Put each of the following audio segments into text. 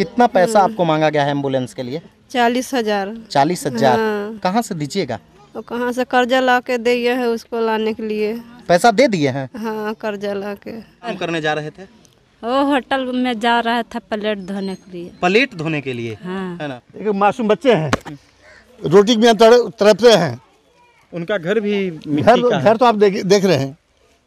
कितना पैसा हम्म। आपको मांगा गया है एम्बुलेंस के लिए चालीस हजार चालीस हजार हाँ। कहाँ से दीजिएगा तो कहाँ से कर्जा ला के दिए है उसको लाने के लिए पैसा दे दिए हैं हाँ कर्जा ला के काम करने जा रहे थे वो होटल में जा रहा था प्लेट धोने के लिए प्लेट धोने के लिए हाँ। है ना एक मासूम बच्चे हैं रोटी में तरफते हैं उनका घर भी घर तो आप देख रहे हैं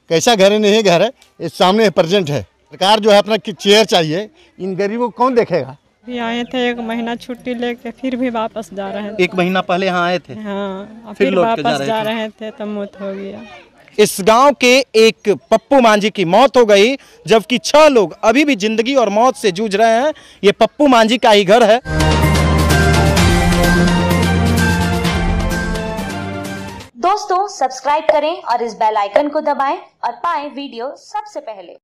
कैसा घर नहीं है घर है सामने प्रेजेंट है सरकार जो है अपना चेयर चाहिए इन गरीबों को कौन देखेगा भी आए थे एक महीना छुट्टी लेके फिर भी वापस जा रहे थे एक महीना पहले यहाँ आए थे हाँ फिर, फिर वापस जा रहे, जा रहे थे तब मौत हो गया इस गांव के एक पप्पू मांझी की मौत हो गई जबकि छह लोग अभी भी जिंदगी और मौत से जूझ रहे हैं ये पप्पू मांझी का ही घर है दोस्तों सब्सक्राइब करें और इस बेल आइकन को दबाएं और पाएं वीडियो सबसे पहले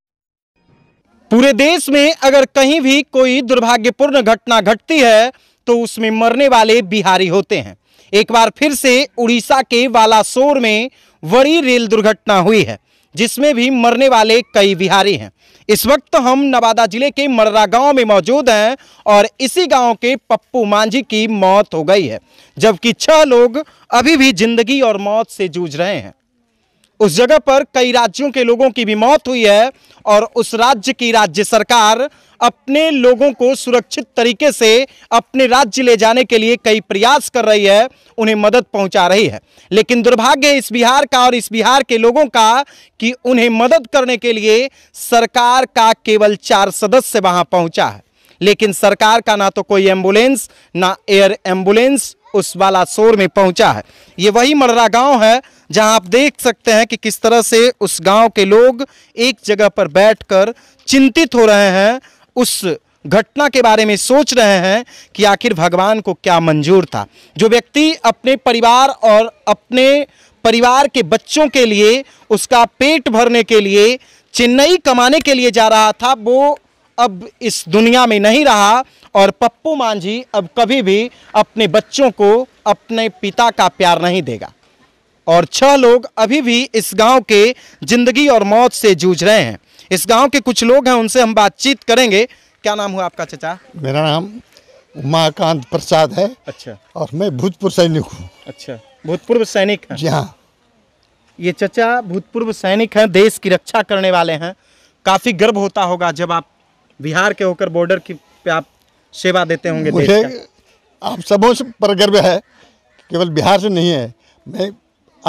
पूरे देश में अगर कहीं भी कोई दुर्भाग्यपूर्ण घटना घटती है तो उसमें मरने वाले बिहारी होते हैं एक बार फिर से उड़ीसा के बालासोर में बड़ी रेल दुर्घटना हुई है जिसमें भी मरने वाले कई बिहारी हैं इस वक्त हम नवादा जिले के मर्रा गांव में मौजूद हैं और इसी गांव के पप्पू मांझी की मौत हो गई है जबकि छह लोग अभी भी जिंदगी और मौत से जूझ रहे हैं उस जगह पर कई राज्यों के लोगों की भी मौत हुई है और उस राज्य की राज्य सरकार अपने लोगों को सुरक्षित तरीके से अपने राज्य ले जाने के लिए कई प्रयास कर रही है उन्हें मदद पहुंचा रही है लेकिन दुर्भाग्य इस बिहार का और इस बिहार के लोगों का कि उन्हें मदद करने के लिए सरकार का केवल चार सदस्य वहां पहुंचा है लेकिन सरकार का ना तो कोई एम्बुलेंस ना एयर एम्बुलेंस उस बालासोर में पहुंचा है ये वही मड़रा गांव है जहां आप देख सकते हैं कि किस तरह से उस गांव के लोग एक जगह पर बैठकर चिंतित हो रहे हैं उस घटना के बारे में सोच रहे हैं कि आखिर भगवान को क्या मंजूर था जो व्यक्ति अपने परिवार और अपने परिवार के बच्चों के लिए उसका पेट भरने के लिए चेन्नई कमाने के लिए जा रहा था वो अब इस दुनिया में नहीं रहा और पप्पू मांझी अब कभी भी अपने बच्चों को अपने पिता का प्यार नहीं देगा और छह लोग अभी भी इस गांव के जिंदगी और मौत से जूझ रहे हैं इस गांव के कुछ लोग हैं उनसे हम बातचीत करेंगे क्या नाम हुआ आपका चचा मेरा नाम उमाकांत प्रसाद है अच्छा और मैं भूतपूर्व सैनिक हूँ अच्छा भूतपूर्व सैनिक जी हाँ ये चचा भूतपूर्व सैनिक हैं देश की रक्षा करने वाले हैं काफ़ी गर्व होता होगा जब आप बिहार के होकर बॉर्डर की पे आप सेवा देते होंगे मुझे आप सबों से पर गर्व है केवल बिहार से नहीं है मैं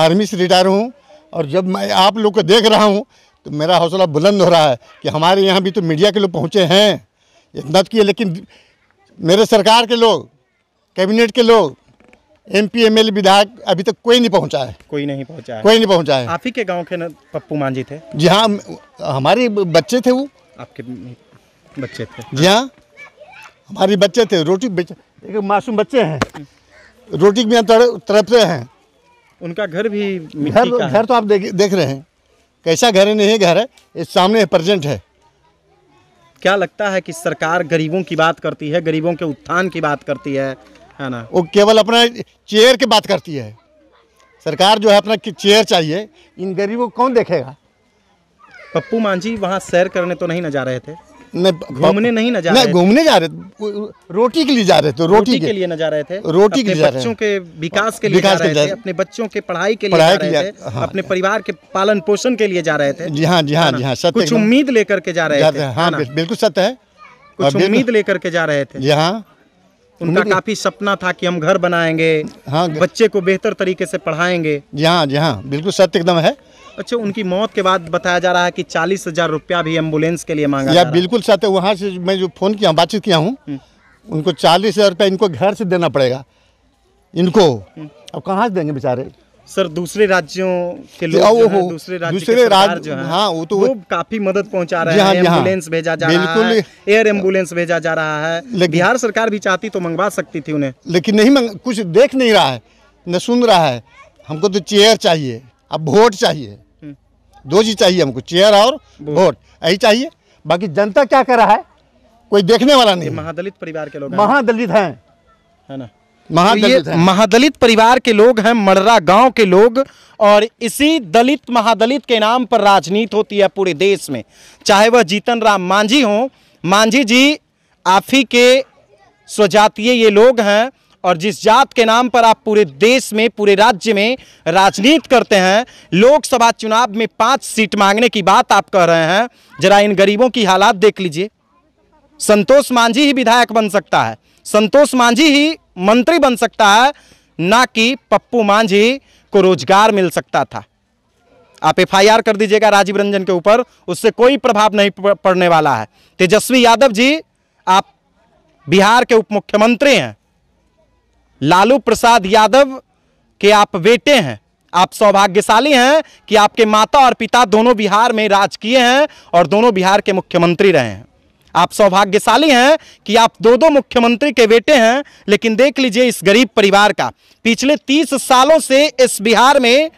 आर्मी से रिटायर हूँ और जब मैं आप लोग को देख रहा हूँ तो मेरा हौसला बुलंद हो रहा है कि हमारे यहाँ भी तो मीडिया के लोग पहुँचे हैं इतना किए लेकिन मेरे सरकार के लोग कैबिनेट के लोग एम पी एम एल विधायक अभी तक कोई नहीं पहुंचा है कोई नहीं पहुंचा है कोई नहीं पहुंचा है आप ही के गांव के पप्पू मांझी थे जी हाँ हमारे बच्चे थे वो आपके बच्चे थे जी हाँ हमारे बच्चे थे रोटी बेच एक मासूम बच्चे हैं रोटी में तड़पते हैं उनका घर भी घर घर तो आप देख देख रहे हैं कैसा घर है नहीं घर है ये सामने प्रजेंट है क्या लगता है कि सरकार गरीबों की बात करती है गरीबों के उत्थान की बात करती है है ना वो केवल अपना चेयर की बात करती है सरकार जो है अपना चेयर चाहिए इन गरीबों को कौन देखेगा पप्पू मांझी वहाँ सैर करने तो नहीं ना जा रहे थे घूमने नहीं ना जा रहे घूमने जा रहे रोटी के लिए जा रहे थे रोटी, के, लिए ना जा रहे थे रोटी के लिए बच्चों के विकास के लिए जा रहे थे अपने बच्चों के पढ़ाई के लिए हाँ। अपने परिवार के पालन पोषण के लिए जा रहे थे जी हाँ जी हाँ जी हाँ सत्य कुछ उम्मीद लेकर के जा रहे थे हाँ बिल्कुल सत्य है कुछ उम्मीद लेकर के जा रहे थे जी हाँ उनका काफी सपना था कि हम घर बनाएंगे हाँ बच्चे को बेहतर तरीके से पढ़ाएंगे जी हाँ जी हाँ बिल्कुल सत्य एकदम है अच्छा उनकी मौत के बाद बताया जा रहा है कि चालीस हजार रुपया भी एम्बुलेंस के लिए मांगा या बिल्कुल साथ वहाँ से मैं जो फ़ोन किया बातचीत किया हूँ हम्म। उनको चालीस हज़ार रुपया इनको घर से देना पड़ेगा इनको हम्म। अब कहाँ से देंगे बेचारे सर दूसरे राज्यों के लोग हो, दूसरे राज्य दूसरे राज्य हाँ वो तो वो काफी मदद पहुंचा रहे हाँ, हैं एम्बुलेंस हाँ। भेजा जा रहा है एयर एम्बुलेंस भेजा जा रहा है बिहार सरकार भी चाहती तो मंगवा सकती थी उन्हें लेकिन नहीं मंग कुछ देख नहीं रहा है न सुन रहा है हमको तो चेयर चाहिए अब वोट चाहिए दो चीज़ चाहिए हमको चेयर और वोट यही चाहिए बाकी जनता क्या कर रहा है कोई देखने वाला नहीं महादलित परिवार के लोग महादलित हैं है ना महादलित तो महादलित परिवार के लोग हैं मडरा गांव के लोग और इसी दलित महादलित के नाम पर राजनीति होती है पूरे देश में चाहे वह जीतन राम मांझी हो मांझी जी आफी के स्वजातीय ये लोग हैं और जिस जात के नाम पर आप पूरे देश में पूरे राज्य में राजनीति करते हैं लोकसभा चुनाव में पाँच सीट मांगने की बात आप कह रहे हैं जरा इन गरीबों की हालात देख लीजिए संतोष मांझी ही विधायक बन सकता है संतोष मांझी ही मंत्री बन सकता है ना कि पप्पू मांझी को रोजगार मिल सकता था आप एफआईआर कर दीजिएगा राजीव रंजन के ऊपर उससे कोई प्रभाव नहीं पड़ने वाला है तेजस्वी यादव जी आप बिहार के उप मुख्यमंत्री हैं लालू प्रसाद यादव के आप बेटे हैं आप सौभाग्यशाली हैं कि आपके माता और पिता दोनों बिहार में राज किए हैं और दोनों बिहार के मुख्यमंत्री रहे हैं आप सौभाग्यशाली हैं कि आप दो दो मुख्यमंत्री के बेटे हैं लेकिन देख लीजिए इस गरीब परिवार का पिछले तीस सालों से इस बिहार में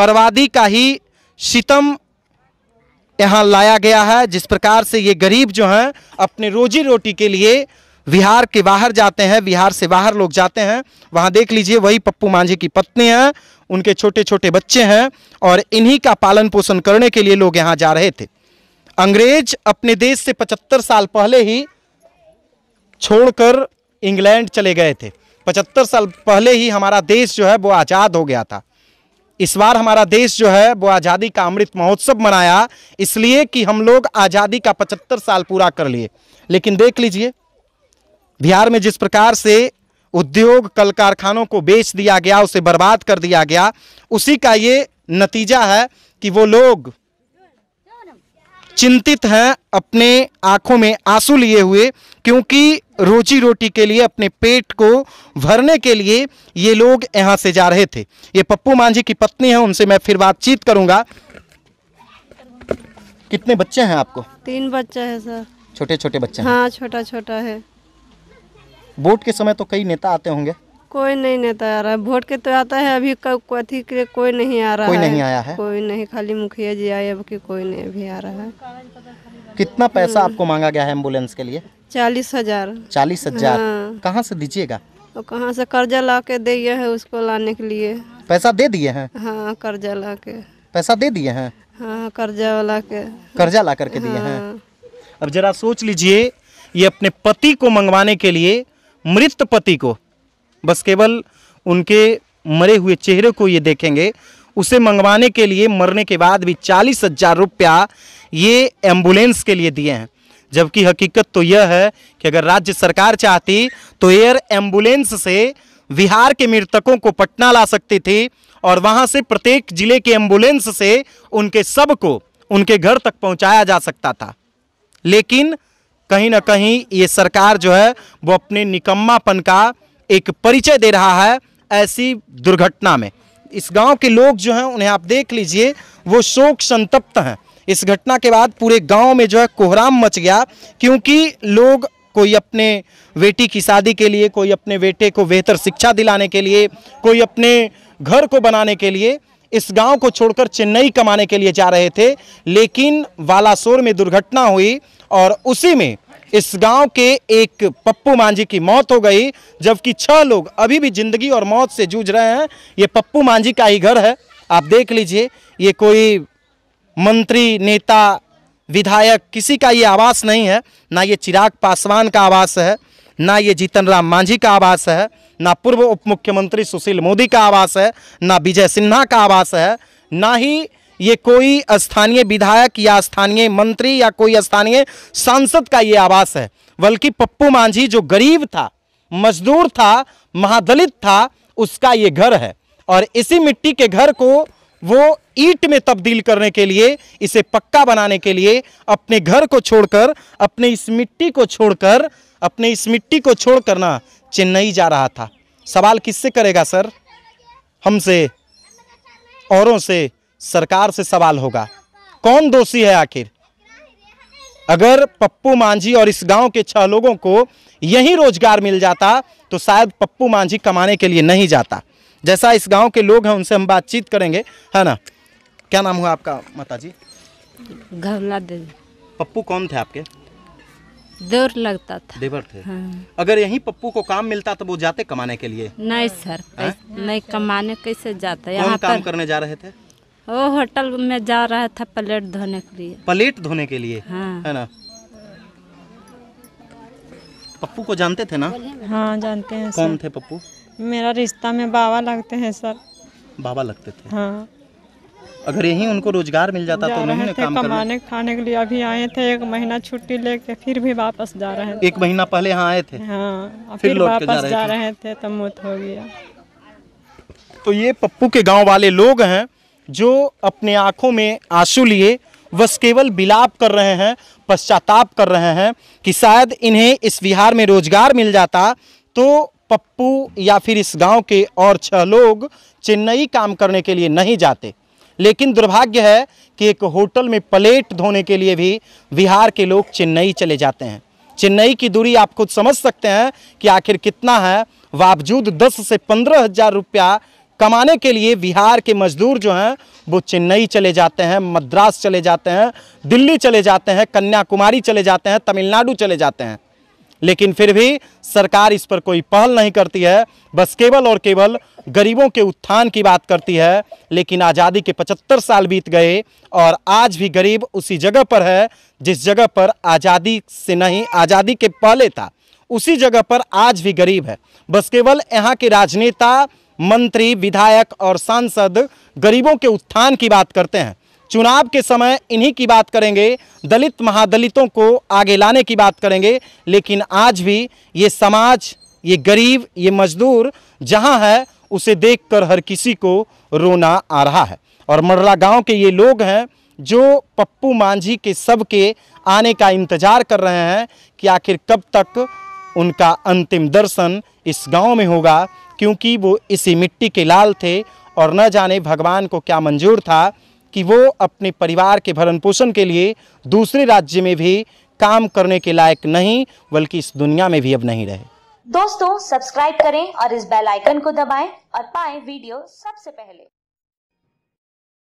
बर्बादी का ही सितम यहाँ लाया गया है जिस प्रकार से ये गरीब जो हैं अपने रोजी रोटी के लिए बिहार के बाहर जाते हैं बिहार से बाहर लोग जाते हैं वहाँ देख लीजिए वही पप्पू मांझी की पत्नी हैं उनके छोटे छोटे बच्चे हैं और इन्हीं का पालन पोषण करने के लिए लोग यहाँ जा रहे थे अंग्रेज अपने देश से पचहत्तर साल पहले ही छोड़कर इंग्लैंड चले गए थे पचहत्तर साल पहले ही हमारा देश जो है वो आज़ाद हो गया था इस बार हमारा देश जो है वो आज़ादी का अमृत महोत्सव मनाया इसलिए कि हम लोग आज़ादी का पचहत्तर साल पूरा कर लिए लेकिन देख लीजिए बिहार में जिस प्रकार से उद्योग कल कारखानों को बेच दिया गया उसे बर्बाद कर दिया गया उसी का ये नतीजा है कि वो लोग चिंतित हैं अपने आंखों में आंसू लिए हुए क्योंकि रोजी रोटी के लिए अपने पेट को भरने के लिए ये लोग यहाँ से जा रहे थे ये पप्पू मांझी की पत्नी है उनसे मैं फिर बातचीत करूँगा कितने बच्चे हैं आपको तीन बच्चे हैं सर छोटे छोटे बच्चे हाँ छोटा छोटा है वोट के समय तो कई नेता आते होंगे कोई नहीं नेता आ रहा है वोट के तो आता है अभी कोई नहीं आ रहा कोई नहीं आया है कोई नहीं खाली मुखिया जी आए अब की कोई नहीं अभी आ रहा है कितना पैसा हम्म। आपको मांगा गया है एम्बुलेंस के लिए चालीस हजार चालीस हजार हाँ। कहाँ से दीजिएगा तो कहाँ से कर्जा ला के दिए है उसको लाने के लिए पैसा दे दिए हैं हाँ कर्जा ला के पैसा दे दिए हैं हाँ कर्जा ला के कर्जा ला करके दिए हैं हाँ। अब जरा सोच लीजिए ये अपने पति को मंगवाने के लिए मृत पति को बस केवल उनके मरे हुए चेहरे को ये देखेंगे उसे मंगवाने के लिए मरने के बाद भी चालीस हजार रुपया ये एम्बुलेंस के लिए दिए हैं जबकि हकीकत तो यह है कि अगर राज्य सरकार चाहती तो एयर एम्बुलेंस से बिहार के मृतकों को पटना ला सकती थी और वहाँ से प्रत्येक जिले के एम्बुलेंस से उनके सब को उनके घर तक पहुँचाया जा सकता था लेकिन कहीं ना कहीं ये सरकार जो है वो अपने निकम्मापन का एक परिचय दे रहा है ऐसी दुर्घटना में इस गांव के लोग जो हैं उन्हें आप देख लीजिए वो शोक संतप्त हैं इस घटना के बाद पूरे गांव में जो है कोहराम मच गया क्योंकि लोग कोई अपने बेटी की शादी के लिए कोई अपने बेटे को बेहतर शिक्षा दिलाने के लिए कोई अपने घर को बनाने के लिए इस गांव को छोड़कर चेन्नई कमाने के लिए जा रहे थे लेकिन वालासोर में दुर्घटना हुई और उसी में इस गांव के एक पप्पू मांझी की मौत हो गई जबकि छह लोग अभी भी जिंदगी और मौत से जूझ रहे हैं ये पप्पू मांझी का ही घर है आप देख लीजिए ये कोई मंत्री नेता विधायक किसी का ये आवास नहीं है ना ये चिराग पासवान का आवास है ना ये जीतन राम मांझी का आवास है ना पूर्व उप मुख्यमंत्री सुशील मोदी का आवास है ना विजय सिन्हा का आवास है ना ही ये कोई स्थानीय विधायक या स्थानीय मंत्री या कोई स्थानीय सांसद का ये आवास है बल्कि पप्पू मांझी जो गरीब था मजदूर था महादलित था उसका ये घर है और इसी मिट्टी के घर को वो ईट में तब्दील करने के लिए इसे पक्का बनाने के लिए अपने घर को छोड़कर अपने इस मिट्टी को छोड़कर अपने इस मिट्टी को छोड़ करना चेन्नई जा रहा था सवाल किससे करेगा सर हमसे औरों से सरकार से सवाल होगा कौन दोषी है आखिर अगर पप्पू मांझी और इस गांव के छह लोगों को यही रोजगार मिल जाता तो शायद पप्पू मांझी कमाने के लिए नहीं जाता जैसा इस गांव के लोग हैं उनसे हम बातचीत करेंगे है ना क्या नाम हुआ आपका माता जी घबला देवी पप्पू कौन थे आपके देवर लगता था देवर थे हाँ। अगर यही पप्पू को काम मिलता तो वो जाते कमाने के लिए नहीं सर हाँ? नहीं कमाने कैसे जाते यहाँ काम करने जा रहे थे वो होटल में जा रहा था प्लेट धोने के लिए प्लेट धोने के लिए हाँ। है ना पप्पू को जानते थे ना हाँ जानते हैं कौन थे पप्पू मेरा रिश्ता में बाबा लगते हैं सर बाबा लगते थे हाँ अगर यही उनको रोजगार मिल जाता तो जा तो उन्होंने काम कमाने खाने के लिए अभी आए थे एक महीना छुट्टी लेके फिर भी वापस जा रहे थे एक महीना पहले यहाँ आए थे हाँ फिर, फिर वापस जा रहे, थे, थे तो तब मौत हो गया तो ये पप्पू के गांव वाले लोग हैं जो अपने आँखों में आंसू लिए बस केवल बिलाप कर रहे हैं पश्चाताप कर रहे हैं कि शायद इन्हें इस बिहार में रोजगार मिल जाता तो पप्पू या फिर इस गांव के और छह लोग चेन्नई काम करने के लिए नहीं जाते लेकिन दुर्भाग्य है कि एक होटल में प्लेट धोने के लिए भी बिहार के लोग चेन्नई चले जाते हैं चेन्नई की दूरी आप खुद समझ सकते हैं कि आखिर कितना है बावजूद दस से पंद्रह हज़ार रुपया कमाने के लिए बिहार के मजदूर जो हैं वो चेन्नई चले जाते हैं मद्रास चले जाते हैं दिल्ली चले जाते हैं कन्याकुमारी चले जाते हैं तमिलनाडु चले जाते हैं लेकिन फिर भी सरकार इस पर कोई पहल नहीं करती है बस केवल और केवल गरीबों के उत्थान की बात करती है लेकिन आज़ादी के 75 साल बीत गए और आज भी गरीब उसी जगह पर है जिस जगह पर आज़ादी से नहीं आज़ादी के पहले था उसी जगह पर आज भी गरीब है बस केवल यहाँ के राजनेता मंत्री विधायक और सांसद गरीबों के उत्थान की बात करते हैं चुनाव के समय इन्हीं की बात करेंगे दलित महादलितों को आगे लाने की बात करेंगे लेकिन आज भी ये समाज ये गरीब ये मजदूर जहां है उसे देखकर हर किसी को रोना आ रहा है और मरला गांव के ये लोग हैं जो पप्पू मांझी के सब के आने का इंतज़ार कर रहे हैं कि आखिर कब तक उनका अंतिम दर्शन इस गांव में होगा क्योंकि वो इसी मिट्टी के लाल थे और न जाने भगवान को क्या मंजूर था कि वो अपने परिवार के भरण पोषण के लिए दूसरे राज्य में भी काम करने के लायक नहीं बल्कि इस दुनिया में भी अब नहीं रहे दोस्तों सब्सक्राइब करें और इस बेल आइकन को दबाएं और पाएं वीडियो सबसे पहले